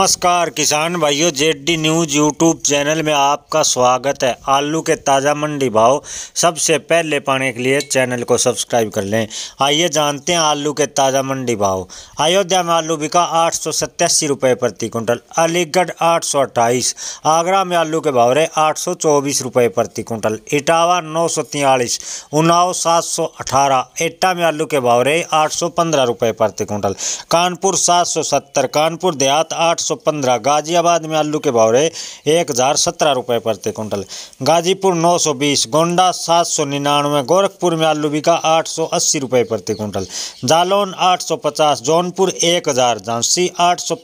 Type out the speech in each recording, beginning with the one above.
नमस्कार किसान भाइयों जेडी न्यूज यूट्यूब चैनल में आपका स्वागत है आलू के ताज़ा मंडी भाव सबसे पहले पाने के लिए चैनल को सब्सक्राइब कर लें आइए जानते हैं आलू के ताज़ा मंडी भाव अयोध्या में आलू बिका आठ सौ सत्तासी रुपये प्रति कुंटल अलीगढ़ आठ सौ अट्ठाईस आगरा में आलू के भाव रहे आठ सौ चौबीस रुपये प्रति कुंटल इटावा नौ सौ तियालीस उन्नाव सात सौ अठारह एटा में आलू के भाव रहे आठ सौ पंद्रह रुपये प्रति कुंटल कानपुर सात सौ सत्तर कानपुर देहात आठ पंद्रह गाजियाबाद में आलू के भाव रहे एक हज़ार सत्रह रुपये प्रति कुंटल गाजीपुर 920 गोंडा सात गोरखपुर में आलू बिका आठ सौ अस्सी रुपये प्रति कुंटल जालौन 850 जौनपुर 1000 हज़ार झांसी आठ सौ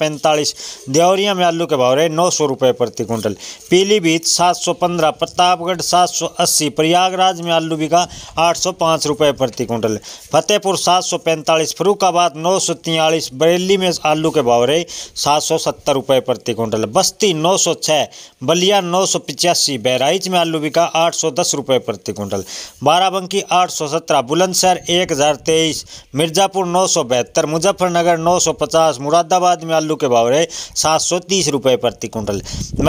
देवरिया में आलू के भाव रहे नौ सौ रुपये प्रति कुंटल पीलीभीत सात प्रतापगढ़ सात प्रयागराज में आलू बिका आठ सौ रुपये प्रति कुंटल फतेहपुर सात सौ पैंतालीस फरूखाबाद नौ सौ तियालीस बरेली में आलू के भाव रहे सात सौ सत्तर रुपये प्रति क्विंटल बस्ती नौ सौ छः बलिया नौ सौ पिचासी बहराइच में आलू बिका आठ सौ दस रुपये प्रति क्विंटल बाराबंकी आठ सौ सत्रह बुलंदशहर एक हज़ार तेईस मिर्ज़ापुर नौ सौ बहत्तर मुजफ्फरनगर नौ सौ पचास मुरादाबाद में आलू के भाव रहे सात सौ तीस रुपये प्रति क्विंटल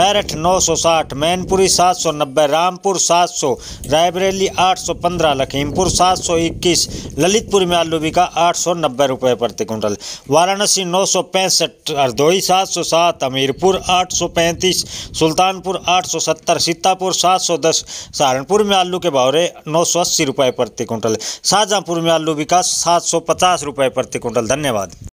मेरठ नौ सौ साठ मैनपुरी सात सौ नब्बे रामपुर सात सौ रायबरेली आठ सौ पंद्रह लखीमपुर सात सौ इक्कीस ललितपुर में आलू बिका आठ सौ नब्बे रुपये प्रति क्विंटल वाराणसी नौ सौ पैंसठ हरदोई सात 707 हमीरपुर 835 सुल्तानपुर 870 सीतापुर 710 सहारनपुर में आलू के भाव रहे नौ सौ अस्सी रुपये प्रति क्विंटल शाहजहाँपुर में आलू विकास सात सौ पचास रुपये प्रति क्विंटल धन्यवाद